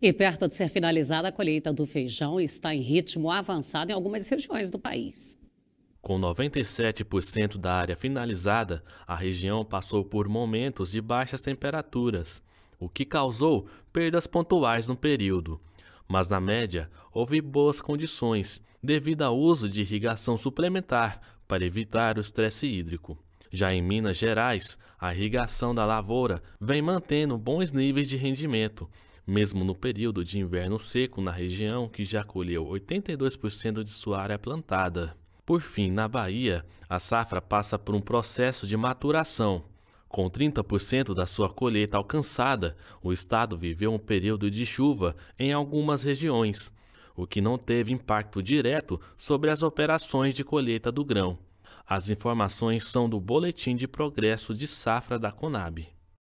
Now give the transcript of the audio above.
E perto de ser finalizada, a colheita do feijão está em ritmo avançado em algumas regiões do país. Com 97% da área finalizada, a região passou por momentos de baixas temperaturas, o que causou perdas pontuais no período. Mas, na média, houve boas condições devido ao uso de irrigação suplementar para evitar o estresse hídrico. Já em Minas Gerais, a irrigação da lavoura vem mantendo bons níveis de rendimento, mesmo no período de inverno seco na região que já colheu 82% de sua área plantada. Por fim, na Bahia, a safra passa por um processo de maturação. Com 30% da sua colheita alcançada, o estado viveu um período de chuva em algumas regiões, o que não teve impacto direto sobre as operações de colheita do grão. As informações são do Boletim de Progresso de Safra da Conab.